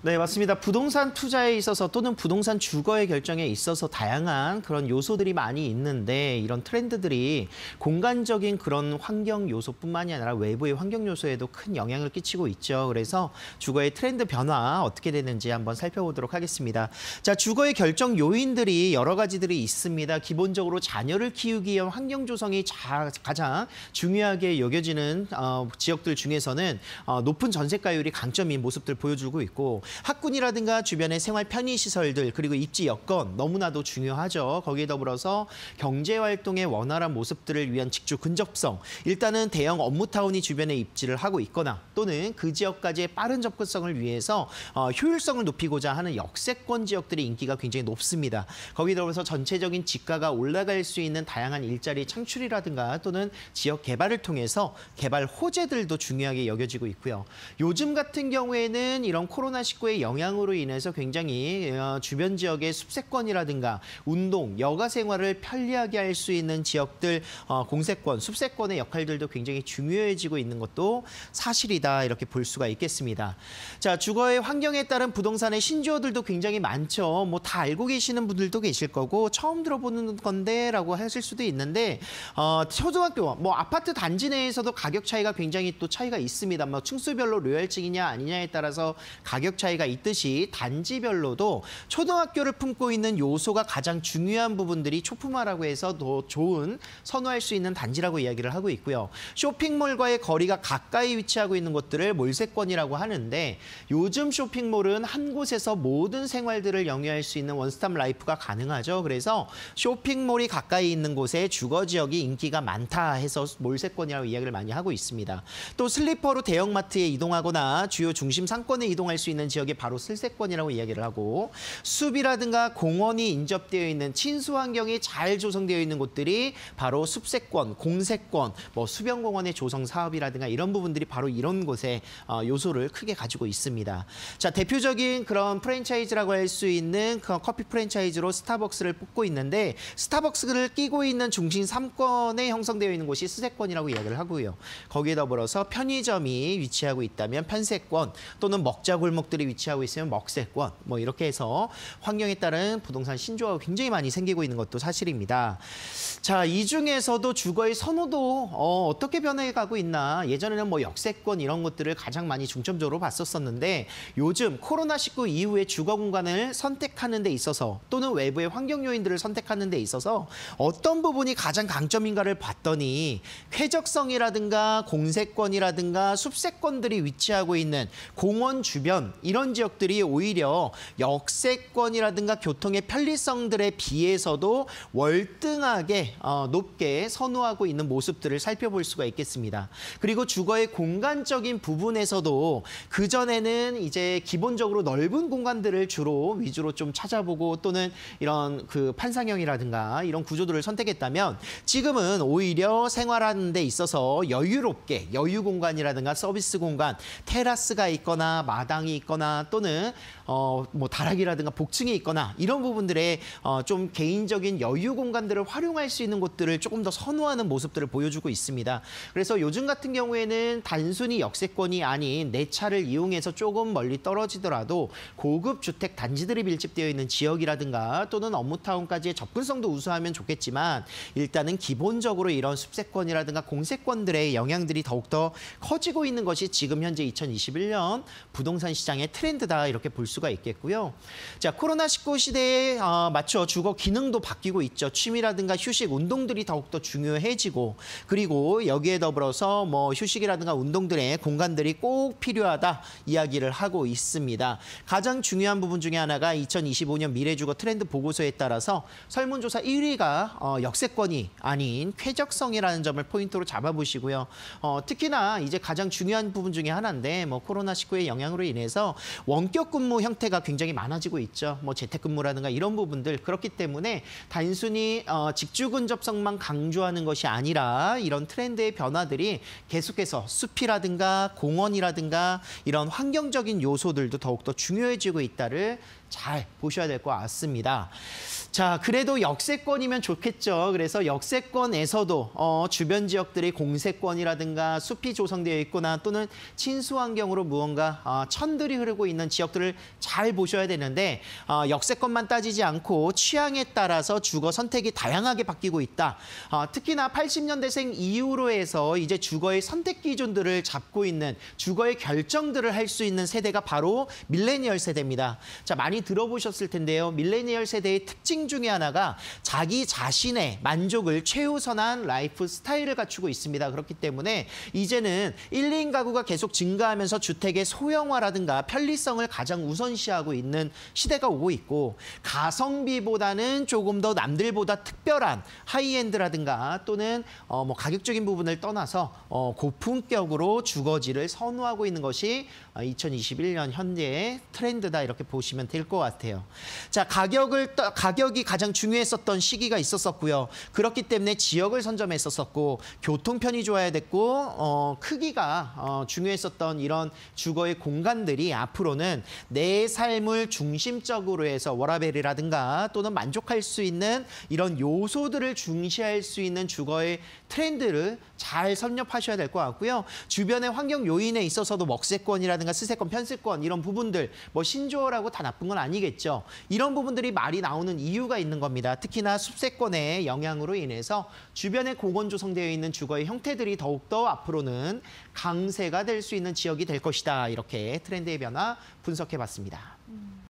네, 맞습니다. 부동산 투자에 있어서 또는 부동산 주거의 결정에 있어서 다양한 그런 요소들이 많이 있는데 이런 트렌드들이 공간적인 그런 환경 요소뿐만이 아니라 외부의 환경 요소에도 큰 영향을 끼치고 있죠. 그래서 주거의 트렌드 변화 어떻게 되는지 한번 살펴보도록 하겠습니다. 자, 주거의 결정 요인들이 여러 가지들이 있습니다. 기본적으로 자녀를 키우기 위한 환경 조성이 자, 가장 중요하게 여겨지는 어, 지역들 중에서는 어, 높은 전세가율이 강점인 모습들 보여주고 있고 학군이라든가 주변의 생활 편의시설들 그리고 입지 여건 너무나도 중요하죠. 거기에 더불어서 경제활동의 원활한 모습들을 위한 직주 근접성 일단은 대형 업무타운이 주변에 입지를 하고 있거나 또는 그 지역까지의 빠른 접근성을 위해서 어, 효율성을 높이고자 하는 역세권 지역들의 인기가 굉장히 높습니다. 거기에 더불어서 전체적인 지가가 올라갈 수 있는 다양한 일자리 창출이라든가 또는 지역 개발을 통해서 개발 호재들도 중요하게 여겨지고 있고요. 요즘 같은 경우에는 이런 코로나19 코로1 9의 영향으로 인해서 굉장히 어, 주변 지역의 숲세권이라든가 운동, 여가 생활을 편리하게 할 수 있는 지역들 어, 공세권, 숲세권의 역할들도 굉장히 중요해지고 있는 것도 사실이다 이렇게 볼 수가 있겠습니다. 자, 주거의 환경에 따른 부동산의 신조어들도 굉장히 많죠. 뭐 다 알고 계시는 분들도 계실 거고 처음 들어보는 건데라고 하실 수도 있는데 어, 초등학교 뭐 아파트 단지 내에서도 가격 차이가 굉장히 또 차이가 있습니다. 뭐 층수별로 로열층이냐 아니냐에 따라서 가격 차이 차이가 있듯이 단지별로도 초등학교를 품고 있는 요소가 가장 중요한 부분들이 초품화라고 해서 더 좋은 선호할 수 있는 단지라고 이야기를 하고 있고요. 쇼핑몰과의 거리가 가까이 위치하고 있는 것들을 몰세권이라고 하는데 요즘 쇼핑몰은 한 곳에서 모든 생활들을 영위할 수 있는 원스톱 라이프가 가능하죠. 그래서 쇼핑몰이 가까이 있는 곳에 주거 지역이 인기가 많다 해서 몰세권이라고 이야기를 많이 하고 있습니다. 또 슬리퍼로 대형마트에 이동하거나 주요 중심 상권에 이동할 수 있는 지역 지역이 바로 슬세권이라고 이야기를 하고 숲이라든가 공원이 인접되어 있는 친수 환경이 잘 조성되어 있는 곳들이 바로 숲세권, 공세권, 뭐 수변공원의 조성 사업이라든가 이런 부분들이 바로 이런 곳에 어, 요소를 크게 가지고 있습니다. 자 대표적인 그런 프랜차이즈라고 할 수 있는 그 커피 프랜차이즈로 스타벅스를 뽑고 있는데 스타벅스를 끼고 있는 중심 3권에 형성되어 있는 곳이 스세권이라고 이야기를 하고요. 거기에 더불어서 편의점이 위치하고 있다면 편세권 또는 먹자 골목들이 위치하고 있으면 먹세권 뭐 이렇게 해서 환경에 따른 부동산 신조어가 굉장히 많이 생기고 있는 것도 사실입니다. 자, 이 중에서도 주거의 선호도 어, 어떻게 변해가고 있나 예전에는 뭐 역세권 이런 것들을 가장 많이 중점적으로 봤었었는데 요즘 코로나19 이후에 주거 공간을 선택하는 데 있어서 또는 외부의 환경 요인들을 선택하는 데 있어서 어떤 부분이 가장 강점인가를 봤더니 쾌적성이라든가 공세권이라든가 숲세권들이 위치하고 있는 공원 주변 이런 이런 지역들이 오히려 역세권이라든가 교통의 편리성들에 비해서도 월등하게 어, 높게 선호하고 있는 모습들을 살펴볼 수가 있겠습니다. 그리고 주거의 공간적인 부분에서도 그전에는 이제 기본적으로 넓은 공간들을 주로 위주로 좀 찾아보고 또는 이런 그 판상형이라든가 이런 구조들을 선택했다면 지금은 오히려 생활하는 데 있어서 여유롭게 여유 공간이라든가 서비스 공간, 테라스가 있거나 마당이 있거나 있거나 또는 어, 뭐 다락이라든가 복층에 있거나 이런 부분들에 어, 좀 개인적인 여유 공간들을 활용할 수 있는 곳들을 조금 더 선호하는 모습들을 보여주고 있습니다. 그래서 요즘 같은 경우에는 단순히 역세권이 아닌 내 차를 이용해서 조금 멀리 떨어지더라도 고급 주택 단지들이 밀집되어 있는 지역이라든가 또는 업무타운까지의 접근성도 우수하면 좋겠지만 일단은 기본적으로 이런 숲세권이라든가 공세권들의 영향들이 더욱더 커지고 있는 것이 지금 현재 2021년 부동산 시장의 트렌드다 이렇게 볼 수가 있겠고요. 자, 코로나19 시대에 어, 맞춰 주거 기능도 바뀌고 있죠. 취미라든가 휴식, 운동들이 더욱더 중요해지고 그리고 여기에 더불어서 뭐 휴식이라든가 운동들의 공간들이 꼭 필요하다 이야기를 하고 있습니다. 가장 중요한 부분 중에 하나가 2025년 미래주거 트렌드 보고서에 따라서 설문조사 1위가 어, 역세권이 아닌 쾌적성이라는 점을 포인트로 잡아보시고요. 어, 특히나 이제 가장 중요한 부분 중에 하나인데 뭐 코로나19의 영향으로 인해서 원격 근무 형태가 굉장히 많아지고 있죠. 뭐 재택근무라든가 이런 부분들 그렇기 때문에 단순히 어, 직주근접성만 강조하는 것이 아니라 이런 트렌드의 변화들이 계속해서 숲이라든가 공원이라든가 이런 환경적인 요소들도 더욱더 중요해지고 있다를 잘 보셔야 될 것 같습니다. 자, 그래도 역세권이면 좋겠죠. 그래서 역세권에서도 어, 주변 지역들이 공세권이라든가 숲이 조성되어 있거나 또는 친수환경으로 무언가 어, 천들이 흐르고 있는 지역들을 잘 보셔야 되는데 어, 역세권만 따지지 않고 취향에 따라서 주거 선택이 다양하게 바뀌고 있다. 어, 특히나 80년대생 이후로 해서 이제 주거의 선택 기준들을 잡고 있는 주거의 결정들을 할 수 있는 세대가 바로 밀레니얼 세대입니다. 자, 많이 들어보셨을 텐데요. 밀레니얼 세대의 특징 특징 중에 하나가 자기 자신의 만족을 최우선한 라이프 스타일을 갖추고 있습니다. 그렇기 때문에 이제는 1, 2인 가구가 계속 증가하면서 주택의 소형화라든가 편리성을 가장 우선시하고 있는 시대가 오고 있고 가성비보다는 조금 더 남들보다 특별한 하이엔드라든가 또는 어뭐 가격적인 부분을 떠나서 어 고품격으로 주거지를 선호하고 있는 것이 2021년 어, 현재의 트렌드다 이렇게 보시면 될 것 같아요. 자 가격을 가격 지역이 가장 중요했었던 시기가 있었었고요. 그렇기 때문에 지역을 선점했었었고 교통편이 좋아야 됐고 어, 크기가 어, 중요했었던 이런 주거의 공간들이 앞으로는 내 삶을 중심적으로 해서 워라벨이라든가 또는 만족할 수 있는 이런 요소들을 중시할 수 있는 주거의 트렌드를 잘 섭렵하셔야 될 것 같고요. 주변의 환경 요인에 있어서도 먹세권이라든가 스세권, 편세권 이런 부분들 뭐 신조어라고 다 나쁜 건 아니겠죠. 이런 부분들이 말이 나오는 이유 이유가 있는 겁니다. 특히나 숲세권의 영향으로 인해서 주변에 공원 조성되어 있는 주거의 형태들이 더욱더 앞으로는 강세가 될 수 있는 지역이 될 것이다. 이렇게 트렌드의 변화 분석해봤습니다. 음.